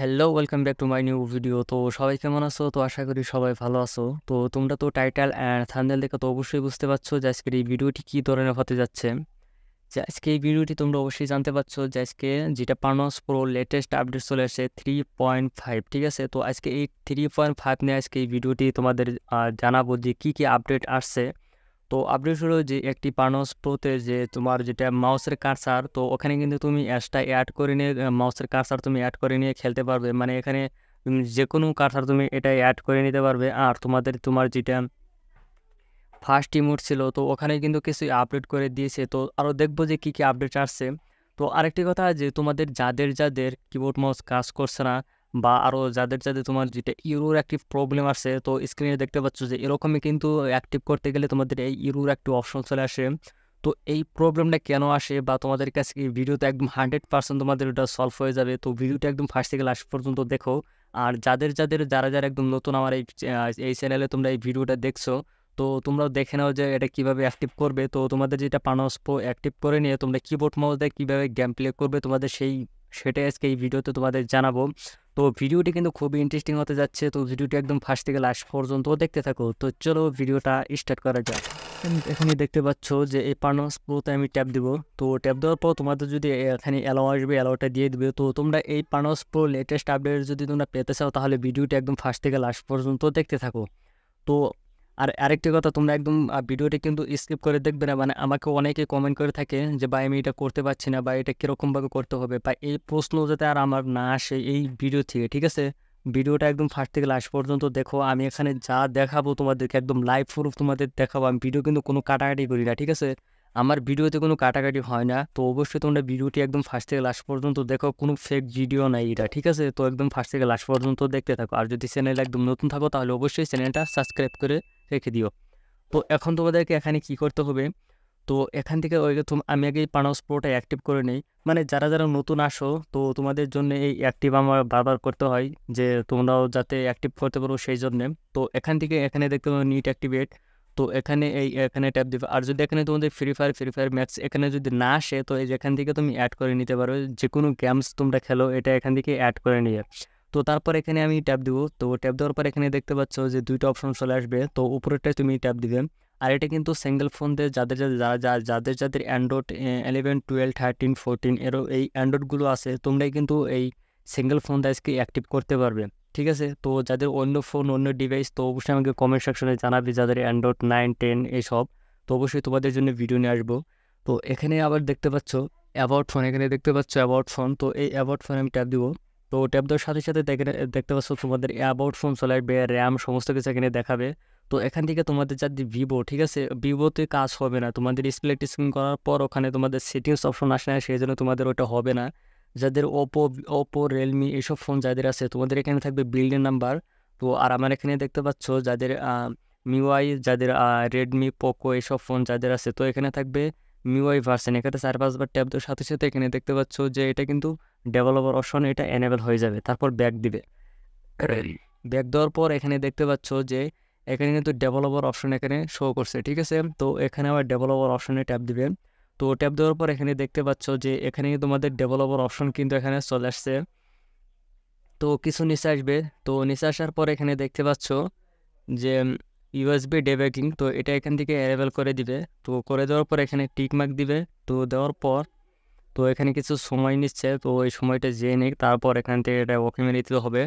hello welcome back to my new video তো সবাই কেমন আছো তো আশা করি সবাই ভালো আছো তো তোমরা তো টাইটেল অ্যান্ড থান্ডেল দেখে তো অবশ্যই বুঝতে পারছো যে আজকের এই ভিডিওটি কী ধরনের হতে যাচ্ছে যে আজকে এই ভিডিওটি তোমরা অবশ্যই জানতে পারছো যে আজকে যেটা পানোস প্রো লেটেস্ট আপডেট চলে আসে থ্রি পয়েন্ট ফাইভ ঠিক আছে তো আজকে এই থ্রি পয়েন্ট ফাইভ নিয়ে আজকে এই ভিডিওটি তোমাদের জানাবো যে কী কী আপডেট আসছে তো আপডেট শুরু যে একটি পানস প্রোতে যে তোমার যেটা মাউসের কারসার তো ওখানে কিন্তু তুমি অ্যাশটা অ্যাড করে নিয়ে মাউসের কারসার তুমি অ্যাড করে নিয়ে খেলতে পারবে মানে এখানে যে কোনো কারসার তুমি এটা অ্যাড করে নিতে পারবে আর তোমাদের তোমার যেটা ফার্স্ট ইমোট ছিল তো ওখানে কিন্তু কিছু আপডেট করে দিয়েছে তো আরও দেখবো যে কী কী আপডেট আসছে তো আরেকটি কথা যে তোমাদের যাদের যাদের কিবোর্ড মাউস কাজ করছে না বা আরও যাদের যাদের তোমার যেটা ইউরোর একটি প্রবলেম আসে তো স্ক্রিনে দেখতে পাচ্ছ যে এরকমই কিন্তু অ্যাক্টিভ করতে গেলে তোমাদের এই ইউরোর একটি অপশন চলে আসে তো এই প্রবলেমটা কেন আসে বা তোমাদের কাছে কি ভিডিওতে একদম হান্ড্রেড পার্সেন্ট তোমাদের ওটা সলভ হয়ে যাবে তো ভিডিওটা একদম ফার্স্ট থেকে লাস্ট পর্যন্ত দেখো আর যাদের যাদের যারা যারা একদম নতুন আমার এই এই চ্যানেলে তোমরা এই ভিডিওটা দেখছো তো তোমরাও দেখে নাও যে এটা কিভাবে অ্যাক্টিভ করবে তো তোমাদের যেটা পানাস অ্যাক্টিভ করে নিয়ে তোমরা কিবোর্ড মাউস কীভাবে গেম প্লে করবে তোমাদের সেই সেটাই আজকে এই ভিডিওতে তোমাদের জানাবো তো ভিডিওটি কিন্তু খুবই ইন্টারেস্টিং হতে যাচ্ছে তো ভিডিওটি একদম ফার্স্ট থেকে লাস্ট পর্যন্ত দেখতে থাকো তো চলো ভিডিওটা স্টার্ট করা যাক এখানে দেখতে পাচ্ছ যে এই পার্নস প্রোতে আমি ট্যাপ দেবো তো ট্যাপ দেওয়ার পর তোমাদের যদি এখানে অ্যালাও আসবে অ্যালাওটা দিয়ে দেবে তো তোমরা এই পার্নস প্রো লেটেস্ট আপডেট যদি তোমরা পেতে চাও তাহলে ভিডিওটি একদম ফার্স্ট থেকে লাস্ট পর্যন্ত দেখতে থাকো তো আর আরেকটি কথা তোমরা একদম ভিডিওটি কিন্তু স্কিপ করে দেখবে না মানে আমাকে অনেকে কমেন্ট করে থাকে যে ভাই আমি এটা করতে পারছি না বা এটা কীরকমভাবে করতে হবে বা এই প্রশ্ন যাতে আর আমার না আসে এই ভিডিও থেকে ঠিক আছে ভিডিওটা একদম ফার্স্ট থেকে লাস্ট পর্যন্ত দেখো আমি এখানে যা দেখাবো তোমাদেরকে একদম লাইভ প্রুফ তোমাদের দেখাবো আমি ভিডিও কিন্তু কোনো কাটাকাটি করি না ঠিক আছে আমার ভিডিওতে কোনো কাটাকাটি হয় না তো অবশ্যই তোমরা ভিডিওটি একদম ফার্স্ট থেকে লাস্ট পর্যন্ত দেখো কোনো ফেক ভিডিও নাই এটা ঠিক আছে তো একদম ফার্স্ট থেকে লাস্ট পর্যন্ত দেখতে থাকো আর যদি চ্যানেল একদম নতুন থাকো তাহলে অবশ্যই চ্যানেলটা সাবস্ক্রাইব করে রেখে দিও তো এখন তোমাদেরকে এখানে কি করতে হবে তো এখান থেকে ওই আমি আগে পানাউস স্পোর্টে অ্যাক্টিভ করে নিই মানে যারা যারা নতুন আসো তো তোমাদের জন্য এই অ্যাক্টিভ আমার বারবার করতে হয় যে তোমরাও যাতে অ্যাক্টিভ করতে পারো সেই জন্যে তো এখান থেকে এখানে দেখতে পাবো নিট অ্যাক্টিভেট তো এখানে এই এখানে ট্যাপ দিবে আর যদি এখানে তোমাদের Free Fire Free Fire Max এখানে যদি না আসে তো এই যেখান থেকে তুমি অ্যাড করে নিতে পারো যে কোনো গেমস তোমরা খেলো এটা এখান থেকে অ্যাড করে নিয়ে তো তারপর এখানে আমি ট্যাপ দিব তো ট্যাপ দেওয়ার পর এখানে দেখতে পাচ্ছ যে দুইটা অপশন চলে আসবে তো উপরেরটায় তুমি ট্যাপ দিবে আর এটা কিন্তু সিঙ্গেল ফোন দিয়ে যাদের যাদের যাদের যাদের Android eleven twelve thirteen fourteen এরও এই অ্যান্ড্রয়েডগুলো আছে তোমরাই কিন্তু এই সিঙ্গেল ফোন দিয়ে অ্যাক্টিভ করতে পারবে ঠিক আছে তো যাদের অন্য ফোন অন্য ডিভাইস তো অবশ্যই আমাকে কমেন্ট সেকশনে জানাবে যাদের অ্যান্ড্রয়েড নাইন টেন এসব তো অবশ্যই তোমাদের জন্য ভিডিও নিয়ে আসবো তো এখানে আবার দেখতে পাচ্ছ অ্যাবাউট ফোন এখানে দেখতে পাচ্ছ অ্যাবাউট ফোন তো এই অ্যাবাউট ফোন আমি ট্যাপ দিব তো ট্যাপ দেওয়ার সাথে সাথে দেখতে পাচ্ছ তোমাদের অ্যাবাউট ফোন চলে আসবে র্যাম সমস্ত কিছু এখানে দেখাবে তো এখান থেকে তোমাদের যাদের ভিভো ঠিক আছে ভিভোতে কাজ হবে না তোমাদের ডিসপ্লে স্ক্রিন করার পর ওখানে তোমাদের সেটিংস অপশন আসে না সেই জন্য তোমাদের ওটা হবে না যাদের ওপো ওপো রিয়েলমি এইসব ফোন যাদের আছে তোমাদের এখানে থাকবে বিল্ডিং নাম্বার তো আর আমার এখানে দেখতে পাচ্ছ যাদের মিওয়াই যাদের রেডমি পোকো এইসব ফোন যাদের আছে তো এখানে থাকবে মিওয়াই ভার্সন এখানে চার পাঁচবার ট্যাব দেওয়ার সাথে সাথে এখানে দেখতে পাচ্ছ যে এটা কিন্তু ডেভেলপার অপশন এটা এনেবেল হয়ে যাবে তারপর ব্যাক দিবে ব্যাক দেওয়ার পর এখানে দেখতে পাচ্ছ যে এখানে কিন্তু ডেভেলপার অপশন এখানে শো করছে ঠিক আছে তো এখানে আবার ডেভেলপার অপশনে ট্যাপ দিবে তো ট্যাপ দেওয়ার পর এখানে দেখতে পাচ্ছ যে এখানে তোমাদের ডেভেলপার অপশন কিন্তু এখানে চলে আসছে তো কিছু নিচে আসবে তো নিচে আসার পর এখানে দেখতে পাচ্ছ যে ইউএসবি ডেবেকিং তো এটা এখান থেকে অ্যাভেল করে দিবে তো করে দেওয়ার পর এখানে টিক মার্ক দিবে তো দেওয়ার পর তো এখানে কিছু সময় নিচ্ছে তো ওই সময়টা যেয়ে নিক তারপর এখান থেকে এটা ওকে মেনে দিতে হবে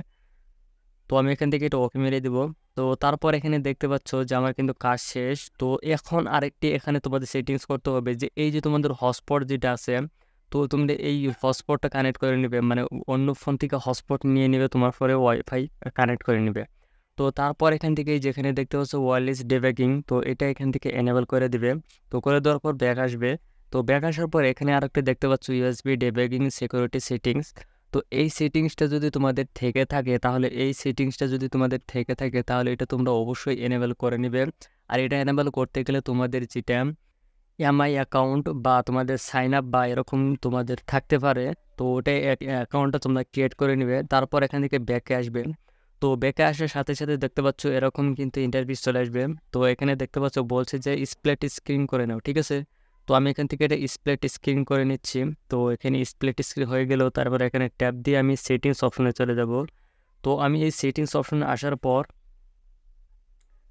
তো আমি এখান থেকে এটা ওকে মেরে দেবো তো তারপর এখানে দেখতে পাচ্ছ যে আমার কিন্তু কাজ শেষ তো এখন আরেকটি এখানে তোমাদের সেটিংস করতে হবে যে এই যে তোমাদের হটস্পট যেটা আছে তো তুমি এই হটস্পটটা কানেক্ট করে নেবে মানে অন্য ফোন থেকে হটস্পট নিয়ে নেবে তোমার ফোনে ওয়াইফাই কানেক্ট করে নেবে তো তারপর এখান থেকে যেখানে দেখতে পাচ্ছ ওয়ারলেস ডেব্যাকিং তো এটা এখান থেকে এনেবল করে দিবে তো করে দেওয়ার পর ব্যাক আসবে তো ব্যাক আসার পর এখানে আরেকটা দেখতে পাচ্ছ ইউএসবি ডেব্যাকিং সিকিউরিটি সেটিংস তো এই সেটিংসটা যদি তোমাদের থেকে থাকে তাহলে এই সেটিংসটা যদি তোমাদের থেকে থাকে তাহলে এটা তোমরা অবশ্যই এনেবেল করে নেবে আর এটা এনেবেল করতে গেলে তোমাদের যেটা এমআই অ্যাকাউন্ট বা তোমাদের সাইন আপ বা এরকম তোমাদের থাকতে পারে তো ওটাই অ্যাকাউন্টটা তোমরা ক্রিয়েট করে নেবে তারপর এখান থেকে ব্যাকে আসবে তো ব্যাকে আসার সাথে সাথে দেখতে পাচ্ছ এরকম কিন্তু ইন্টারভিউ চলে আসবে তো এখানে দেখতে পাচ্ছ বলছে যে স্প্লেট স্ক্রিন করে নাও ঠিক আছে তো আমি এখান থেকে এটা স্প্লিট স্ক্রিন করে নিচ্ছি তো এখানে স্প্লিট স্ক্রিন হয়ে গেল তারপর এখানে ট্যাপ দিয়ে আমি সেটিংস অপশনে চলে যাব তো আমি এই সেটিংস অপশনে আসার পর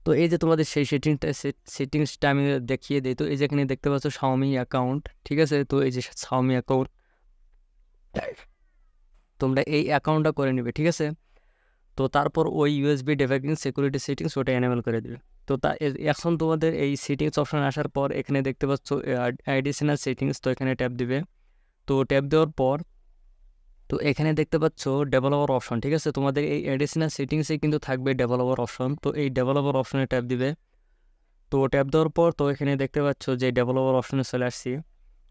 তো এই যে তোমাদের সেই সেটিংটা সেটিংসটা আমি দেখিয়ে দিই তো এই যে এখানে দেখতে পাচ্ছ সাওমি অ্যাকাউন্ট ঠিক আছে তো এই যে সাওমি অ্যাকাউন্ট তোমরা এই অ্যাকাউন্টটা করে নেবে ঠিক আছে তো তারপর ওই ইউএসবি ডেভেলপিং সিকিউরিটি সেটিংস ওটা এনেবল করে দেবে তো তা এখন তোমাদের এই সেটিংস অপশন আসার পর এখানে দেখতে পাচ্ছ অ্যাডিশনাল সেটিংস তো এখানে ট্যাপ দিবে তো ট্যাপ দেওয়ার পর তো এখানে দেখতে পাচ্ছ ডেভেলপার অপশন ঠিক আছে তোমাদের এই অ্যাডিশনাল সেটিংসে কিন্তু থাকবে ডেভেলপার অপশন তো এই ডেভেলপার অপশনে ট্যাপ দিবে তো ট্যাপ দেওয়ার পর তো এখানে দেখতে পাচ্ছ যে ডেভেলপার অপশনে চলে আসছি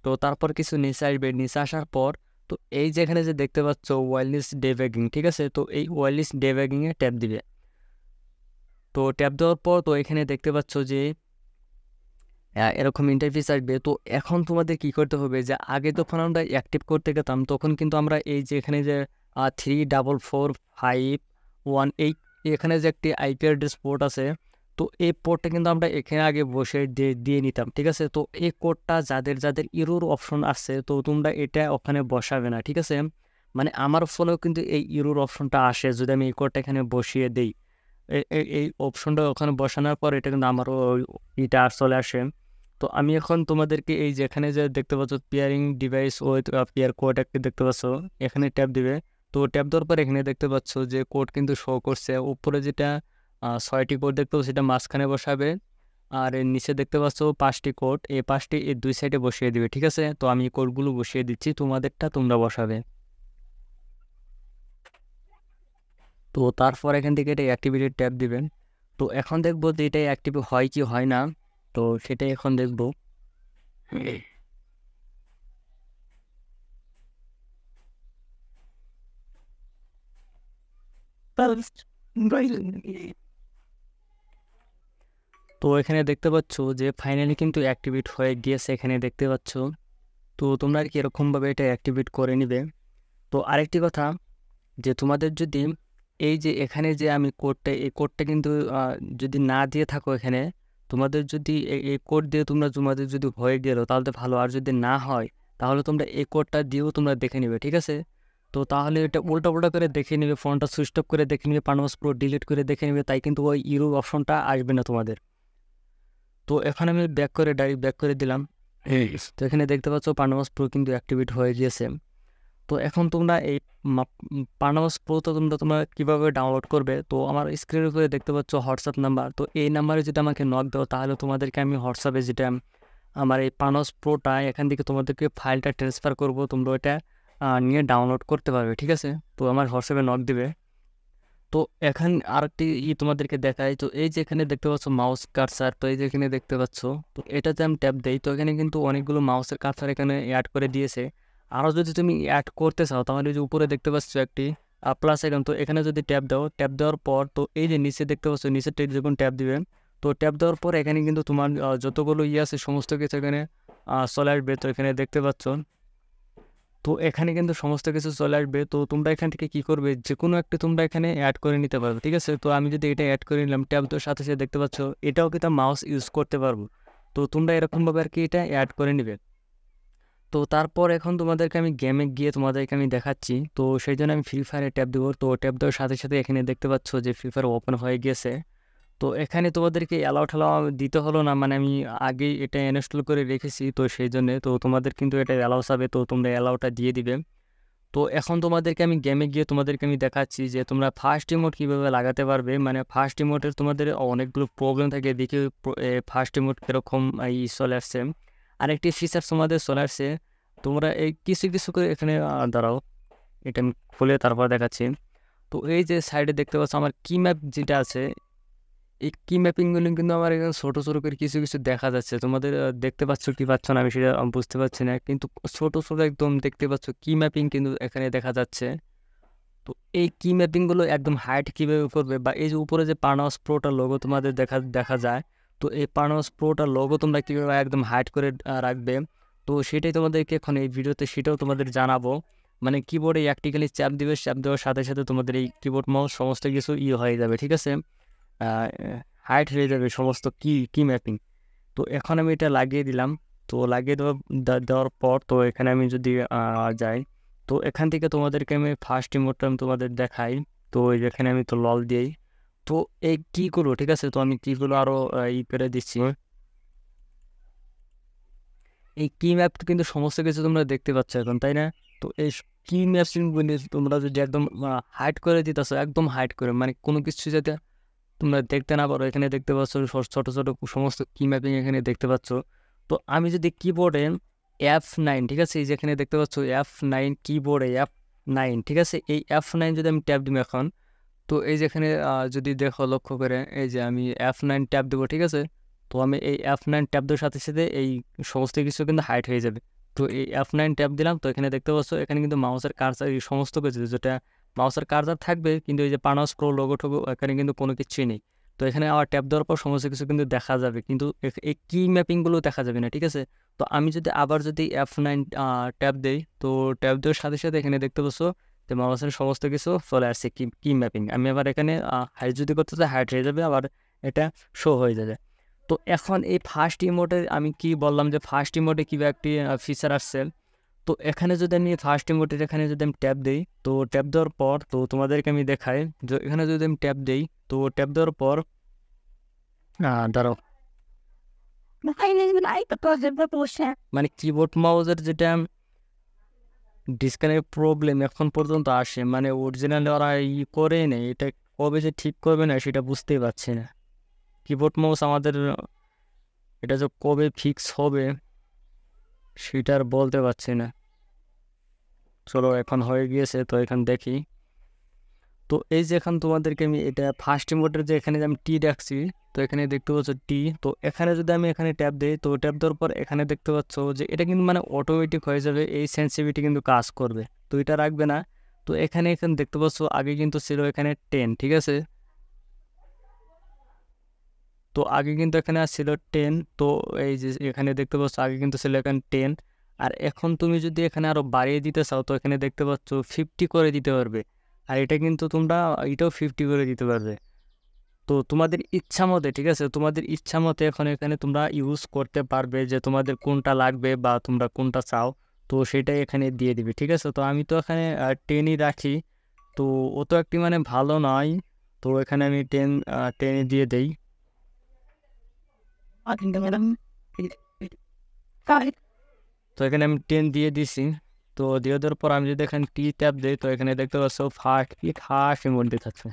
তো তারপর কিছু নিচে আসবে নিচে আসার পর তো এই যেখানে যে দেখতে পাচ্ছ ডে ব্যাগিং ঠিক আছে তো এই ডে ব্যাগিংয়ে ট্যাপ দিবে তো ট্যাপ দেওয়ার পর তো এখানে দেখতে পাচ্ছ যে এরকম ইন্টারফেস আসবে তো এখন তোমাদের কি করতে হবে যে আগে যখন আমরা অ্যাক্টিভ করতে গেতাম তখন কিন্তু আমরা এই যে এখানে যে three double four five one eight এখানে যে একটি আইপি অ্যাড্রেস পোর্ট আছে তো এই পোর্টটা কিন্তু আমরা এখানে আগে বসে দিয়ে নিতাম ঠিক আছে তো এই কোডটা যাদের যাদের ইরোর অপশন আসছে তো তোমরা এটা ওখানে বসাবে না ঠিক আছে মানে আমার ফলেও কিন্তু এই ইরোর অপশনটা আসে যদি আমি এই কোডটা এখানে বসিয়ে দিই এই অপশনটা ওখানে বসানোর পর এটা কিন্তু আমারও এটা চলে আসে তো আমি এখন তোমাদেরকে এই যেখানে যে দেখতে পাচ্ছ পেয়ারিং ডিভাইস ও পেয়ার কোড একটা দেখতে পাচ্ছ এখানে ট্যাপ দিবে তো ট্যাপ দেওয়ার পর এখানে দেখতে পাচ্ছ যে কোড কিন্তু শো করছে উপরে যেটা ছয়টি কোড দেখতে পাচ্ছ সেটা মাঝখানে বসাবে আর এর নিচে দেখতে পাচ্ছ পাঁচটি কোড এই পাঁচটি এই দুই সাইডে বসিয়ে দিবে ঠিক আছে তো আমি কোডগুলো বসিয়ে দিচ্ছি তোমাদেরটা তোমরা বসাবে তো তারপর এখান থেকে এটা অ্যাক্টিভিটি ট্যাব দিবেন তো এখন দেখবো যে এটা অ্যাক্টিভ হয় কি হয় না তো সেটাই এখন দেখবো তো এখানে দেখতে পাচ্ছ যে ফাইনালি কিন্তু অ্যাক্টিভেট হয়ে গিয়েছে এখানে দেখতে পাচ্ছ তো তোমরা আর কি এরকমভাবে এটা অ্যাক্টিভেট করে নিবে তো আরেকটি কথা যে তোমাদের যদি এই যে এখানে যে আমি কোডটা এই কোডটা কিন্তু যদি না দিয়ে থাকো এখানে তোমাদের যদি এই কোড দিয়ে তোমরা তোমাদের যদি হয়ে গেলো তাহলে তো ভালো আর যদি না হয় তাহলে তোমরা এই কোডটা দিয়েও তোমরা দেখে নেবে ঠিক আছে তো তাহলে এটা উল্টা পোল্টা করে দেখে নেবে ফোনটা সুইচ অফ করে দেখে নেবে পানমাস প্রো ডিলিট করে দেখে নেবে তাই কিন্তু ওই ইউরো অপশনটা আসবে না তোমাদের তো এখানে আমি ব্যাক করে ডাইরেক্ট ব্যাক করে দিলাম তো এখানে দেখতে পাচ্ছ পানমাস প্রো কিন্তু অ্যাক্টিভেট হয়ে গিয়েছে তো এখন তোমরা এই পানামাস প্রোটা তোমরা তোমরা কীভাবে ডাউনলোড করবে তো আমার স্ক্রিনের উপরে দেখতে পাচ্ছ হোয়াটসঅ্যাপ নাম্বার তো এই নাম্বারে যদি আমাকে নক দাও তাহলে তোমাদেরকে আমি হোয়াটসঅ্যাপে যেটা আমার এই পানস প্রোটা এখান থেকে তোমাদেরকে ফাইলটা ট্রান্সফার করবো তোমরা ওইটা নিয়ে ডাউনলোড করতে পারবে ঠিক আছে তো আমার হোয়াটসঅ্যাপে নক দিবে তো এখন আরেকটি ই তোমাদেরকে দেখায় তো এই যে এখানে দেখতে পাচ্ছ মাউস কাটসার তো এই যে এখানে দেখতে পাচ্ছ তো এটাতে আমি ট্যাপ দেই তো এখানে কিন্তু অনেকগুলো মাউসের কাটসার এখানে অ্যাড করে দিয়েছে আরও যদি তুমি অ্যাড করতে চাও তাহলে যে উপরে দেখতে পাচ্ছ একটি প্লাস এখন তো এখানে যদি ট্যাপ দাও ট্যাপ দেওয়ার পর তো এই যে নিচে দেখতে পাচ্ছ নিচে টেপ যখন ট্যাপ দিবেন তো ট্যাপ দেওয়ার পর এখানে কিন্তু তোমার যতগুলো ইয়ে আছে সমস্ত কিছু এখানে চলে আসবে তো এখানে দেখতে পাচ্ছ তো এখানে কিন্তু সমস্ত কিছু চলে আসবে তো তোমরা এখান থেকে কী করবে যে কোনো একটা তোমরা এখানে অ্যাড করে নিতে পারবে ঠিক আছে তো আমি যদি এটা অ্যাড করে নিলাম ট্যাপ দেওয়ার সাথে সাথে দেখতে পাচ্ছ এটাও কিন্তু মাউস ইউজ করতে পারবো তো তোমরা এরকমভাবে আর কি এটা অ্যাড করে নিবে তো তারপর এখন তোমাদেরকে আমি গেমে গিয়ে তোমাদেরকে আমি দেখাচ্ছি তো সেই জন্য আমি ফ্রি ফায়ারে ট্যাপ দেবো তো ট্যাপ দেওয়ার সাথে সাথে এখানে দেখতে পাচ্ছ যে ফ্রি ফায়ার ওপেন হয়ে গেছে তো এখানে তোমাদেরকে অ্যালাউ ঠেলাও দিতে হলো না মানে আমি আগেই এটা ইনস্টল করে রেখেছি তো সেই জন্যে তো তোমাদের কিন্তু এটা অ্যালাউ চাবে তো তোমরা অ্যালাউটা দিয়ে দিবে তো এখন তোমাদেরকে আমি গেমে গিয়ে তোমাদেরকে আমি দেখাচ্ছি যে তোমরা ফার্স্ট ইমোট কীভাবে লাগাতে পারবে মানে ফার্স্ট ইমোটের তোমাদের অনেকগুলো প্রবলেম থাকে দেখি ফার্স্ট ইমোট কীরকম ই চলে আসছে আরেকটি ফিচার তোমাদের চলে আসছে তোমরা এই কিছু কিছু করে এখানে দাঁড়াও এটা আমি খুলে তারপর দেখাচ্ছি তো এই যে সাইডে দেখতে পাচ্ছ আমার কি ম্যাপ যেটা আছে এই কি ম্যাপিংগুলো কিন্তু আমার এখানে ছোটো ছোটো করে কিছু কিছু দেখা যাচ্ছে তোমাদের দেখতে পাচ্ছ কি পাচ্ছ না আমি সেটা বুঝতে পারছি না কিন্তু ছোটো ছোটো একদম দেখতে পাচ্ছ কি ম্যাপিং কিন্তু এখানে দেখা যাচ্ছে তো এই কি ম্যাপিংগুলো একদম হাইট কীভাবে করবে বা এই যে উপরে যে পানাস প্রোটা লোগো তোমাদের দেখা দেখা যায় তো এই পারমাস প্রোটার লোগো তোমরা কীভাবে একদম হাইড করে রাখবে তো সেটাই তোমাদেরকে এখন এই ভিডিওতে সেটাও তোমাদের জানাবো মানে কিবোর্ডে অ্যাক্টিক্যালি চ্যাপ দিবে চ্যাপ দেওয়ার সাথে সাথে তোমাদের এই কিবোর্ড মাউস সমস্ত কিছু ই হয়ে যাবে ঠিক আছে হাইট হয়ে যাবে সমস্ত কি কি ম্যাপিং তো এখন আমি এটা লাগিয়ে দিলাম তো লাগিয়ে দেওয়া দেওয়ার পর তো এখানে আমি যদি যাই তো এখান থেকে তোমাদেরকে আমি ফার্স্ট ইমোটটা আমি তোমাদের দেখাই তো এখানে আমি তো লল দিই তো এই কি করবো ঠিক আছে তো আমি কিগুলো আরও ই করে দিচ্ছি এই কি ম্যাপ কিন্তু সমস্ত কিছু তোমরা দেখতে পাচ্ছ এখন তাই না তো এই কি ম্যাপ তোমরা যদি একদম হাইট করে দিতেছো একদম হাইট করে মানে কোনো কিছু যাতে তোমরা দেখতে না পারো এখানে দেখতে পাচ্ছ ছোটো ছোটো সমস্ত কি ম্যাপিং এখানে দেখতে পাচ্ছ তো আমি যদি কিবোর্ডে এফ নাইন ঠিক আছে এই যেখানে দেখতে পাচ্ছ এফ নাইন কিবোর্ডে এফ নাইন ঠিক আছে এই এফ নাইন যদি আমি ট্যাপ দিম এখন তো এই যেখানে যদি দেখো লক্ষ্য করে এই যে আমি এফ নাইন ট্যাপ দেবো ঠিক আছে তো আমি এই এফ নাইন ট্যাপ দেওয়ার সাথে সাথে এই সমস্ত কিছু কিন্তু হাইট হয়ে যাবে তো এই এফ নাইন ট্যাপ দিলাম তো এখানে দেখতে পাচ্ছ এখানে কিন্তু মাউসের কারচার এই সমস্ত কিছু যেটা মাউসের কারচার থাকবে কিন্তু এই যে পানাস প্রো লোগো ঠোগো এখানে কিন্তু কোনো কিছুই নেই তো এখানে আবার ট্যাপ দেওয়ার পর সমস্ত কিছু কিন্তু দেখা যাবে কিন্তু এই কি ম্যাপিংগুলো দেখা যাবে না ঠিক আছে তো আমি যদি আবার যদি এফ নাইন ট্যাপ দেই তো ট্যাপ দেওয়ার সাথে সাথে এখানে দেখতে পাচ্ছ তো মামাসান সমস্ত কিছু চলে আসছে কি কি ম্যাপিং আমি আবার এখানে হাইট যদি করতে চাই হাইট হয়ে যাবে আবার এটা শো হয়ে যাবে তো এখন এই ফার্স্ট ইমোটে আমি কি বললাম যে ফার্স্ট ইমোটে কী একটি ফিচার আসছে তো এখানে যদি আমি ফার্স্ট ইমোটের এখানে যদি আমি ট্যাপ দিই তো ট্যাপ দেওয়ার পর তো তোমাদেরকে আমি দেখাই যে এখানে যদি আমি ট্যাপ দিই তো ট্যাপ দেওয়ার পর ধরো মানে কিবোর্ড মাউজের যেটা ডিসকানের প্রবলেম এখন পর্যন্ত আসে মানে অরিজিনাল ওরা ই করে নেই এটা কবে যে ঠিক করবে না সেটা বুঝতেই পারছি না কিবোর্ড মাউস আমাদের এটা যে কবে ফিক্স হবে সেটা আর বলতে পারছি না চলো এখন হয়ে গিয়েছে তো এখন দেখি তো এই যে এখন তোমাদেরকে আমি এটা ফার্স্ট ইম্পোর্টের যে এখানে যে আমি টি রাখছি তো এখানে দেখতে পাচ্ছ টি তো এখানে যদি আমি এখানে ট্যাপ দিই তো ট্যাপ দেওয়ার পর এখানে দেখতে পাচ্ছ যে এটা কিন্তু মানে অটোমেটিক হয়ে যাবে এই সেন্সিভিটি কিন্তু কাজ করবে তো এটা রাখবে না তো এখানে এখানে দেখতে পাচ্ছ আগে কিন্তু ছিল এখানে টেন ঠিক আছে তো আগে কিন্তু এখানে ছিল টেন তো এই যে এখানে দেখতে পাচ্ছ আগে কিন্তু ছিল এখানে টেন আর এখন তুমি যদি এখানে আরও বাড়িয়ে দিতে চাও তো এখানে দেখতে পাচ্ছ ফিফটি করে দিতে পারবে আর এটা কিন্তু তোমরা এটাও ফিফটি করে দিতে পারবে তো তোমাদের ইচ্ছা মতে ঠিক আছে তোমাদের ইচ্ছা মতে এখন এখানে তোমরা ইউজ করতে পারবে যে তোমাদের কোনটা লাগবে বা তোমরা কোনটা চাও তো সেটাই এখানে দিয়ে দিবে ঠিক আছে তো আমি তো এখানে টেনই রাখি তো ও তো একটি মানে ভালো নয় তো এখানে আমি টেন টেনে দিয়ে দেই তো এখানে আমি টেন দিয়ে দিছি তো দিয়ে দেওয়ার পর আমি যদি এখানে টি ট্যাপ দিই তো এখানে দেখতে পাচ্ছ ফাঁক কি খাস দিতে থাকছে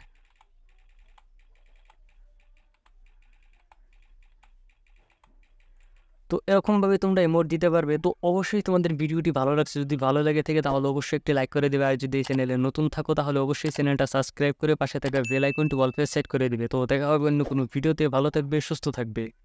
তো এরকমভাবে তোমরা ইমোট দিতে পারবে তো অবশ্যই তোমাদের ভিডিওটি ভালো লাগছে যদি ভালো লাগে থেকে তাহলে অবশ্যই একটি লাইক করে দেবে আর যদি এই চ্যানেলে নতুন থাকো তাহলে অবশ্যই চ্যানেলটা সাবস্ক্রাইব করে পাশে থাকা বেল আইকনটি গল্পে সেট করে দিবে তো দেখা হবে অন্য কোনো ভিডিওতে ভালো থাকবে সুস্থ থাকবে